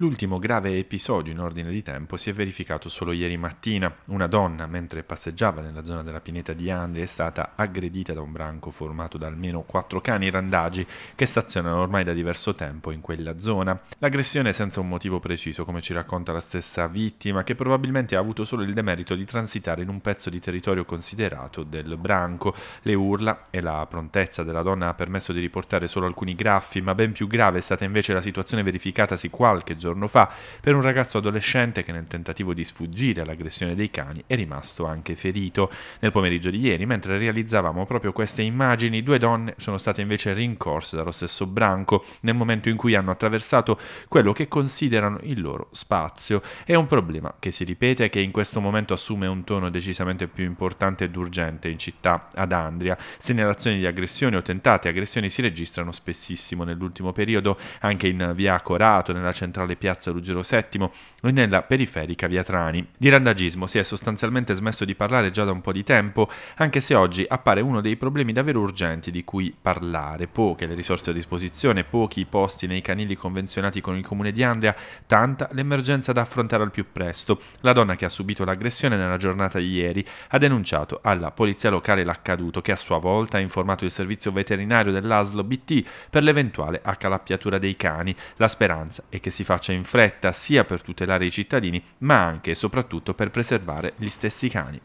L'ultimo grave episodio in ordine di tempo si è verificato solo ieri mattina. Una donna, mentre passeggiava nella zona della pineta di Andri, è stata aggredita da un branco formato da almeno quattro cani randagi che stazionano ormai da diverso tempo in quella zona. L'aggressione è senza un motivo preciso, come ci racconta la stessa vittima, che probabilmente ha avuto solo il demerito di transitare in un pezzo di territorio considerato del branco. Le urla e la prontezza della donna ha permesso di riportare solo alcuni graffi, ma ben più grave è stata invece la situazione verificatasi qualche giorno giorno fa per un ragazzo adolescente che nel tentativo di sfuggire all'aggressione dei cani è rimasto anche ferito. Nel pomeriggio di ieri, mentre realizzavamo proprio queste immagini, due donne sono state invece rincorse dallo stesso branco nel momento in cui hanno attraversato quello che considerano il loro spazio. È un problema che si ripete e che in questo momento assume un tono decisamente più importante ed urgente in città ad Andria. Segnalazioni di aggressioni o tentate aggressioni si registrano spessissimo nell'ultimo periodo anche in via Corato, nella centrale piazza Ruggero VII e nella periferica via Trani. Di randagismo si è sostanzialmente smesso di parlare già da un po' di tempo, anche se oggi appare uno dei problemi davvero urgenti di cui parlare. Poche le risorse a disposizione, pochi i posti nei canili convenzionati con il comune di Andria, tanta l'emergenza da affrontare al più presto. La donna che ha subito l'aggressione nella giornata di ieri ha denunciato alla polizia locale l'accaduto, che a sua volta ha informato il servizio veterinario dell'ASLO BT per l'eventuale accalappiatura dei cani. La speranza è che si faccia faccia in fretta sia per tutelare i cittadini ma anche e soprattutto per preservare gli stessi cani.